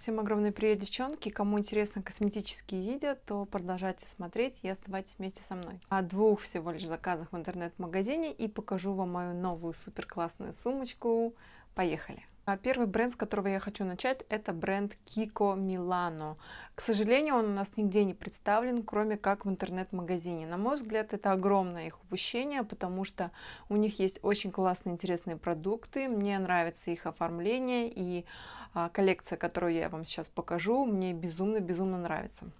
Всем огромный привет, девчонки! Кому интересно косметические видео, то продолжайте смотреть и оставайтесь вместе со мной. О двух всего лишь заказах в интернет-магазине и покажу вам мою новую супер классную сумочку. Поехали! А первый бренд, с которого я хочу начать, это бренд Kiko Milano. К сожалению, он у нас нигде не представлен, кроме как в интернет-магазине. На мой взгляд, это огромное их упущение, потому что у них есть очень классные, интересные продукты. Мне нравится их оформление и а, коллекция, которую я вам сейчас покажу, мне безумно-безумно нравится.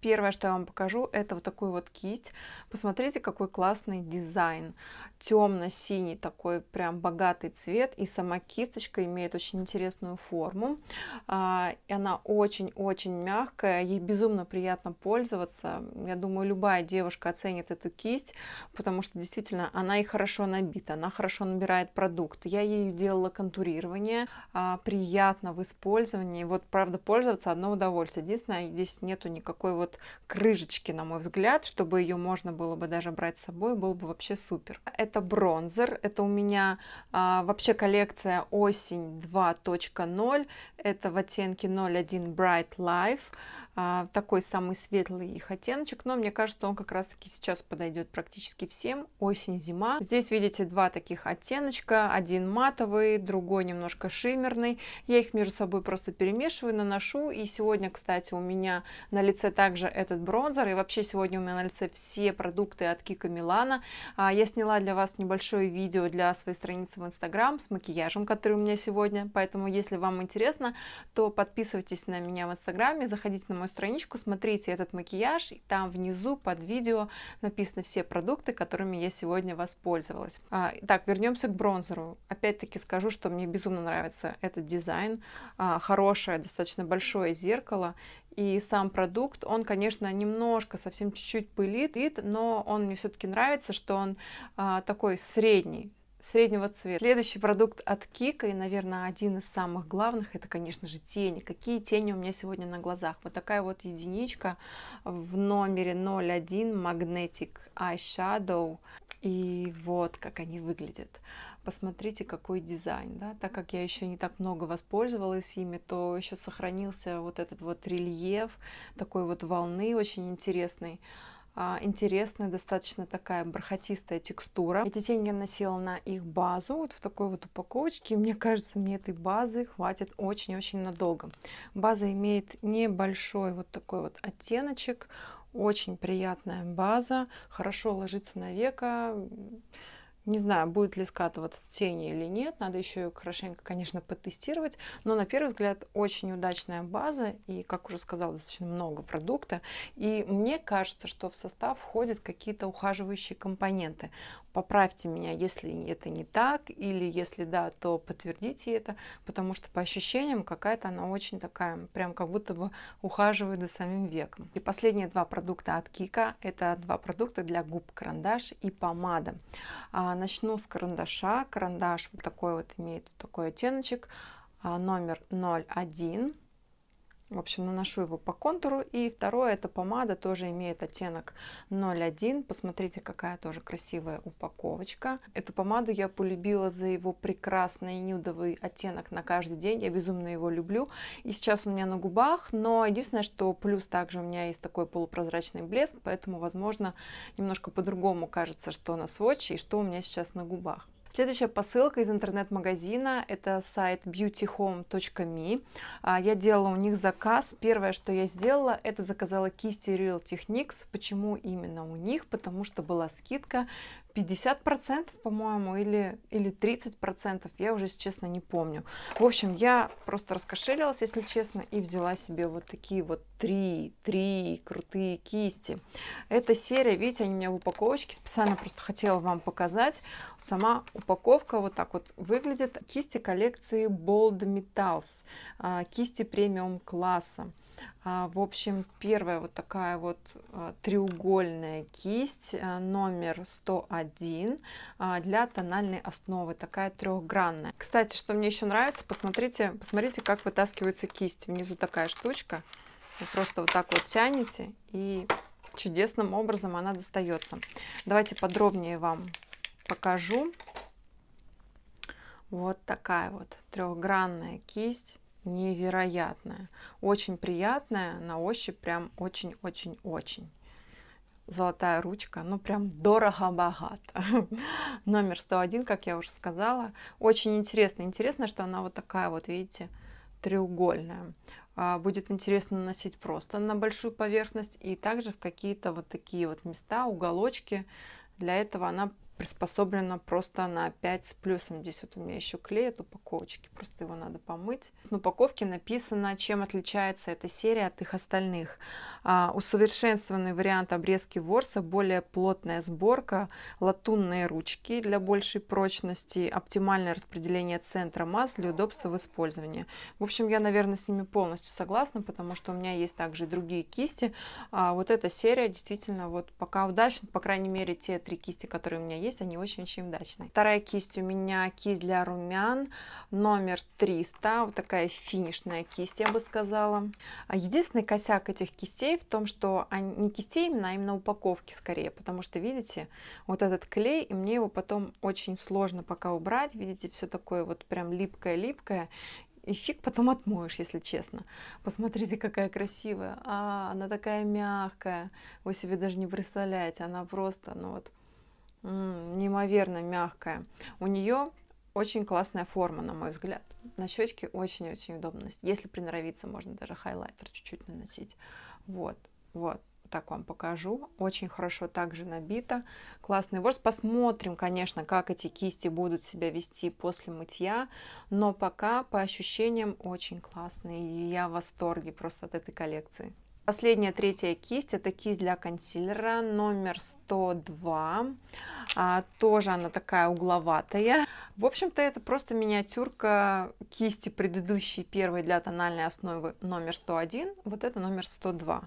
Первое, что я вам покажу, это вот такую вот кисть. Посмотрите, какой классный дизайн. Темно-синий такой прям богатый цвет. И сама кисточка имеет очень интересную форму. А, и она очень-очень мягкая. Ей безумно приятно пользоваться. Я думаю, любая девушка оценит эту кисть, потому что действительно она и хорошо набита. Она хорошо набирает продукт. Я ею делала контурирование. А, приятно в использовании. Вот, правда, пользоваться одно удовольствие. Единственное, здесь нету никакой вот вот крышечки, на мой взгляд, чтобы ее можно было бы даже брать с собой, было бы вообще супер. Это бронзер, это у меня а, вообще коллекция осень 2.0, это в оттенке 01 Bright Life. А, такой самый светлый их оттеночек, но мне кажется, он как раз-таки сейчас подойдет практически всем. Осень, зима. Здесь видите два таких оттеночка, один матовый, другой немножко шиммерный. Я их между собой просто перемешиваю, наношу. И сегодня, кстати, у меня на лице также этот бронзер. И вообще сегодня у меня на лице все продукты от Кика Милана. А, я сняла для вас небольшое видео для своей страницы в Инстаграм с макияжем, который у меня сегодня. Поэтому, если вам интересно, то подписывайтесь на меня в Инстаграме, заходите на мою страничку, смотрите этот макияж, и там внизу под видео написаны все продукты, которыми я сегодня воспользовалась. А, так, вернемся к бронзеру. Опять-таки скажу, что мне безумно нравится этот дизайн. А, хорошее, достаточно большое зеркало, и сам продукт, он, конечно, немножко, совсем чуть-чуть пылит, но он мне все-таки нравится, что он а, такой средний, среднего цвета. Следующий продукт от Кика и, наверное, один из самых главных, это, конечно же, тени. Какие тени у меня сегодня на глазах? Вот такая вот единичка в номере 01 Magnetic Eyeshadow. И вот как они выглядят. Посмотрите, какой дизайн, да, так как я еще не так много воспользовалась ими, то еще сохранился вот этот вот рельеф такой вот волны очень интересный. А, интересная, достаточно такая бархатистая текстура. Эти тени я носила на их базу, вот в такой вот упаковочке. мне кажется, мне этой базы хватит очень-очень надолго. База имеет небольшой вот такой вот оттеночек. Очень приятная база, хорошо ложится на века. Не знаю, будет ли скатываться тени или нет, надо еще ее хорошенько, конечно, потестировать, но на первый взгляд очень удачная база и, как уже сказала, достаточно много продукта. И мне кажется, что в состав входят какие-то ухаживающие компоненты. Поправьте меня, если это не так, или если да, то подтвердите это, потому что по ощущениям какая-то она очень такая, прям как будто бы ухаживает за самим веком. И последние два продукта от Кика, это два продукта для губ карандаш и помада. А, Начну с карандаша. Карандаш вот такой вот имеет такой оттеночек, а, номер 01. В общем, наношу его по контуру. И второе, это помада, тоже имеет оттенок 01. Посмотрите, какая тоже красивая упаковочка. Эту помаду я полюбила за его прекрасный нюдовый оттенок на каждый день. Я безумно его люблю. И сейчас у меня на губах, но единственное, что плюс также у меня есть такой полупрозрачный блеск, поэтому, возможно, немножко по-другому кажется, что на сводче и что у меня сейчас на губах. Следующая посылка из интернет-магазина – это сайт beautyhome.me. А, я делала у них заказ. Первое, что я сделала, это заказала кисти Real Techniques. Почему именно у них? Потому что была скидка 50%, по-моему, или, или 30%, я уже, если честно, не помню. В общем, я просто раскошелилась, если честно, и взяла себе вот такие вот три, три крутые кисти. Эта серия, видите, они у меня в упаковочке, специально просто хотела вам показать. Сама упаковка вот так вот выглядит. Кисти коллекции Bold Metals, а, кисти премиум класса. А, в общем, первая вот такая вот а, треугольная кисть а, номер 101 для тональной основы, такая трехгранная. Кстати, что мне еще нравится, посмотрите, посмотрите, как вытаскивается кисть. Внизу такая штучка, вы просто вот так вот тянете и чудесным образом она достается. Давайте подробнее вам покажу. Вот такая вот трехгранная кисть невероятная. Очень приятная, на ощупь прям очень-очень-очень. Золотая ручка, ну прям дорого-богато. Номер 101, как я уже сказала. Очень интересно. Интересно, что она вот такая вот, видите, треугольная. А, будет интересно наносить просто на большую поверхность и также в какие-то вот такие вот места, уголочки. Для этого она приспособлена просто на 5 с плюсом. Здесь вот у меня еще клей от упаковочки, просто его надо помыть. На упаковке написано, чем отличается эта серия от их остальных. А, усовершенствованный вариант обрезки ворса, более плотная сборка, латунные ручки для большей прочности, оптимальное распределение центра масс для удобства в использовании. В общем, я, наверное, с ними полностью согласна, потому что у меня есть также другие кисти. А, вот эта серия действительно вот пока удачна, по крайней мере, те три кисти, которые у меня есть, есть, они очень-очень удачные. Вторая кисть у меня кисть для румян, номер 300, вот такая финишная кисть, я бы сказала. А единственный косяк этих кистей в том, что они, не кистей именно, а именно упаковки скорее, потому что, видите, вот этот клей, и мне его потом очень сложно пока убрать, видите, все такое вот прям липкое-липкое, и фиг потом отмоешь, если честно. Посмотрите, какая красивая. А, она такая мягкая. Вы себе даже не представляете. Она просто, ну вот, неимоверно мягкая. У нее очень классная форма, на мой взгляд. На щечке очень-очень удобно. Если приноровиться, можно даже хайлайтер чуть-чуть наносить. Вот, вот так вам покажу. Очень хорошо также набито. Классный ворс. Посмотрим, конечно, как эти кисти будут себя вести после мытья. Но пока по ощущениям очень классные. И я в восторге просто от этой коллекции. Последняя третья кисть, это кисть для консилера номер 102. А, тоже она такая угловатая. В общем-то, это просто миниатюрка кисти предыдущей первой для тональной основы номер 101, вот это номер 102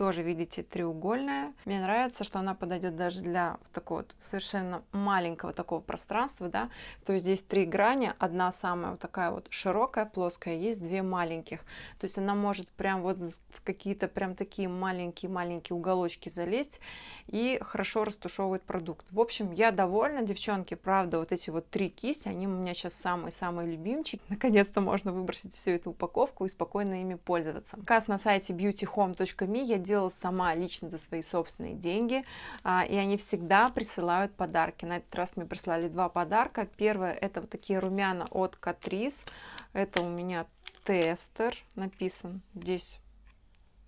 тоже, видите, треугольная. Мне нравится, что она подойдет даже для такого вот совершенно маленького такого пространства, да, то есть здесь три грани, одна самая вот такая вот широкая, плоская, есть две маленьких, то есть она может прям вот в какие-то прям такие маленькие-маленькие уголочки залезть и хорошо растушевывает продукт. В общем, я довольна, девчонки, правда, вот эти вот три кисти, они у меня сейчас самые-самые любимчики, наконец-то можно выбросить всю эту упаковку и спокойно ими пользоваться. Касс на сайте beautyhome.me я делала сама лично за свои собственные деньги, а, и они всегда присылают подарки. На этот раз мне прислали два подарка. Первое это вот такие румяна от Катрис. Это у меня тестер написан здесь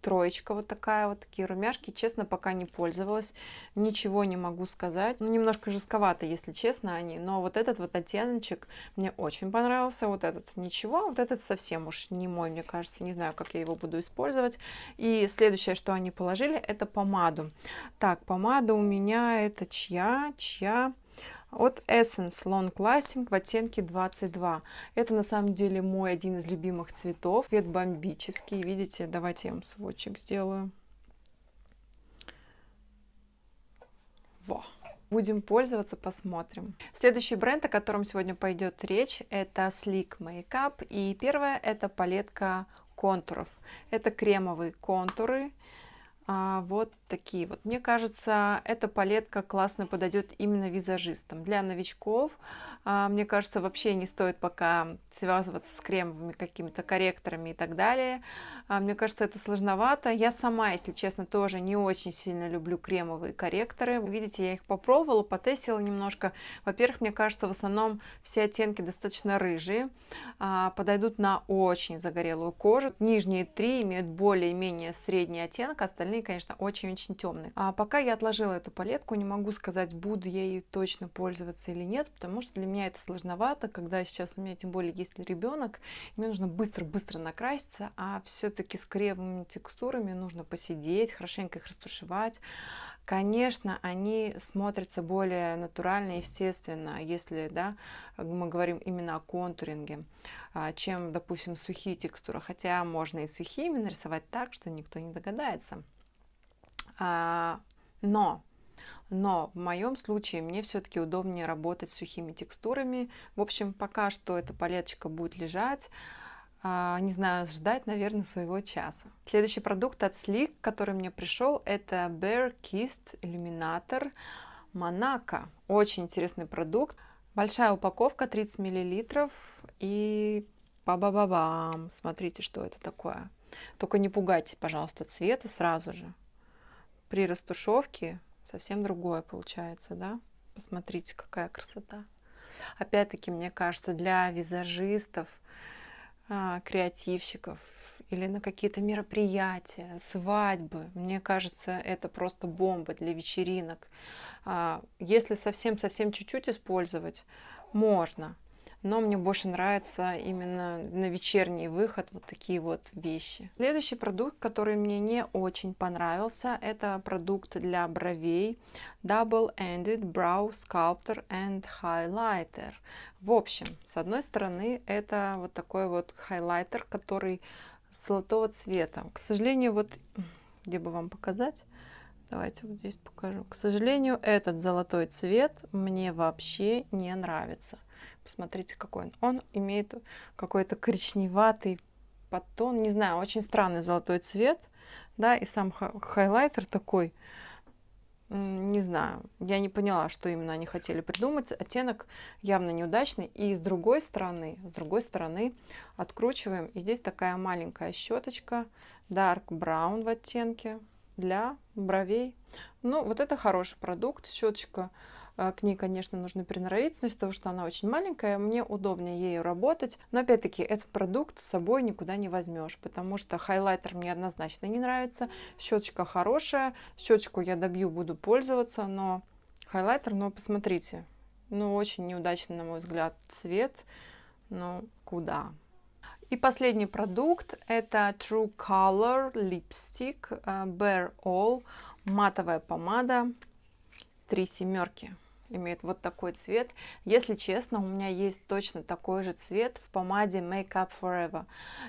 троечка вот такая вот, такие румяшки. Честно, пока не пользовалась, ничего не могу сказать. Ну, немножко жестковато, если честно, они. Но вот этот вот оттеночек мне очень понравился. Вот этот ничего, а вот этот совсем уж не мой, мне кажется. Не знаю, как я его буду использовать. И следующее, что они положили, это помаду. Так, помада у меня это чья? Чья? от Essence Long Lasting в оттенке 22. Это на самом деле мой один из любимых цветов. Цвет бомбический. Видите, давайте я вам сводчик сделаю. Во! Будем пользоваться, посмотрим. Следующий бренд, о котором сегодня пойдет речь, это Sleek Makeup. И первое это палетка контуров. Это кремовые контуры. А, вот такие вот. Мне кажется, эта палетка классно подойдет именно визажистам. Для новичков, а, мне кажется, вообще не стоит пока связываться с кремовыми какими-то корректорами и так далее. А, мне кажется, это сложновато. Я сама, если честно, тоже не очень сильно люблю кремовые корректоры. Видите, я их попробовала, потестила немножко. Во-первых, мне кажется, в основном все оттенки достаточно рыжие, а, подойдут на очень загорелую кожу. Нижние три имеют более-менее средний оттенок, остальные, конечно, очень очень темный. А пока я отложила эту палетку, не могу сказать, буду я ей точно пользоваться или нет, потому что для меня это сложновато, когда сейчас у меня тем более есть ребенок, мне нужно быстро-быстро накраситься, а все-таки с кремовыми текстурами нужно посидеть, хорошенько их растушевать, конечно, они смотрятся более натурально, естественно, если да, мы говорим именно о контуринге, а, чем, допустим, сухие текстуры. Хотя можно и сухими нарисовать так, что никто не догадается. А, но но в моем случае мне все-таки удобнее работать с сухими текстурами. В общем, пока что эта палеточка будет лежать. А, не знаю, ждать, наверное, своего часа. Следующий продукт от Slick, который мне пришел, это Bare Kissed Illuminator Monaco. Очень интересный продукт. Большая упаковка, 30 мл. И ба-ба-ба-бам, смотрите, что это такое. Только не пугайтесь, пожалуйста, цвета сразу же при растушевке совсем другое получается, да? Посмотрите, какая красота. Опять-таки, мне кажется, для визажистов, а, креативщиков или на какие-то мероприятия, свадьбы, мне кажется, это просто бомба для вечеринок. А, если совсем-совсем чуть-чуть использовать, можно но мне больше нравится именно на вечерний выход вот такие вот вещи. Следующий продукт, который мне не очень понравился, это продукт для бровей Double Ended Brow Sculptor and Highlighter. В общем, с одной стороны, это вот такой вот хайлайтер, который золотого цвета. К сожалению, вот где бы вам показать? Давайте вот здесь покажу. К сожалению, этот золотой цвет мне вообще не нравится. Посмотрите, какой он. Он имеет какой-то коричневатый подтон. Не знаю, очень странный золотой цвет. Да, и сам хайлайтер такой. Не знаю, я не поняла, что именно они хотели придумать. Оттенок явно неудачный. И с другой стороны, с другой стороны откручиваем. И здесь такая маленькая щеточка. Dark Brown в оттенке для бровей. Ну, вот это хороший продукт. Щеточка а, к ней, конечно, нужно приноровиться, из-за того, что она очень маленькая, мне удобнее ею работать. Но опять-таки, этот продукт с собой никуда не возьмешь, потому что хайлайтер мне однозначно не нравится. Щеточка хорошая, щеточку я добью, буду пользоваться, но хайлайтер, но ну, посмотрите, ну очень неудачный, на мой взгляд, цвет, ну куда? И последний продукт это True Color Lipstick э, Bare All матовая помада три семерки имеет вот такой цвет. Если честно, у меня есть точно такой же цвет в помаде Make Up Forever.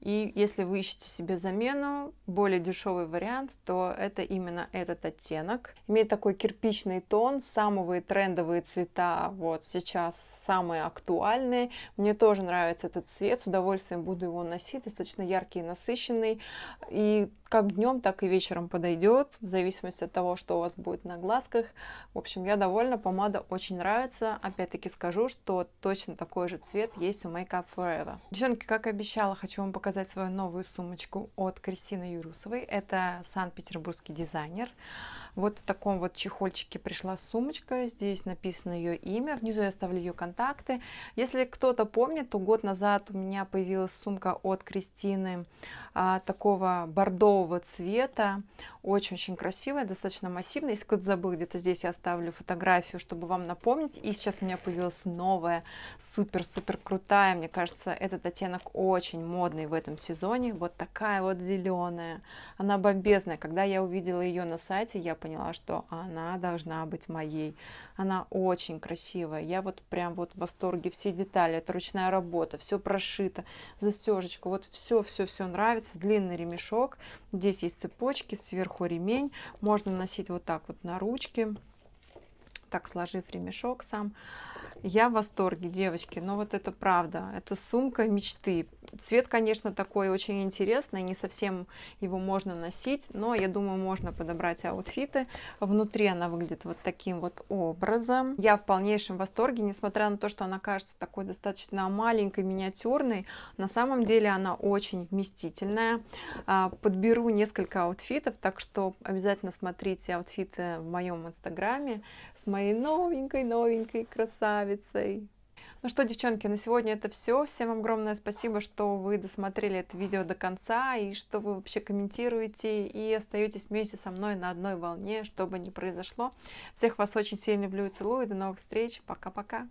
И если вы ищете себе замену, более дешевый вариант, то это именно этот оттенок. Имеет такой кирпичный тон, самые трендовые цвета вот сейчас самые актуальные. Мне тоже нравится этот цвет, с удовольствием буду его носить, достаточно яркий и насыщенный. И как днем, так и вечером подойдет, в зависимости от того, что у вас будет на глазках. В общем, я довольна, помада очень нравится. Опять-таки скажу, что точно такой же цвет есть у Make Makeup Forever. Девчонки, как и обещала, хочу вам показать свою новую сумочку от Кристины Юрусовой. Это санкт-петербургский дизайнер. Вот в таком вот чехольчике пришла сумочка. Здесь написано ее имя. Внизу я оставлю ее контакты. Если кто-то помнит, то год назад у меня появилась сумка от Кристины а, такого бордового цвета. Очень-очень красивая, достаточно массивная. Если кто-то забыл, где-то здесь я оставлю фотографию, чтобы вам напомнить. И сейчас у меня появилась новая, супер-супер крутая. Мне кажется, этот оттенок очень модный в этом сезоне. Вот такая вот зеленая. Она бомбезная. Когда я увидела ее на сайте, я поняла, что она должна быть моей. Она очень красивая. Я вот прям вот в восторге. Все детали, это ручная работа, все прошито, застежечка, вот все-все-все нравится. Длинный ремешок, здесь есть цепочки, сверху ремень. Можно носить вот так вот на ручки так сложив ремешок сам. Я в восторге, девочки, но ну, вот это правда, это сумка мечты. Цвет, конечно, такой очень интересный, не совсем его можно носить, но я думаю, можно подобрать аутфиты. Внутри она выглядит вот таким вот образом. Я в полнейшем восторге, несмотря на то, что она кажется такой достаточно маленькой, миниатюрной, на самом деле она очень вместительная. А, подберу несколько аутфитов, так что обязательно смотрите аутфиты в моем инстаграме с моей моей новенькой-новенькой красавицей. Ну что, девчонки, на сегодня это все. Всем вам огромное спасибо, что вы досмотрели это видео до конца, и что вы вообще комментируете, и остаетесь вместе со мной на одной волне, чтобы не произошло. Всех вас очень сильно люблю и целую. До новых встреч. Пока-пока.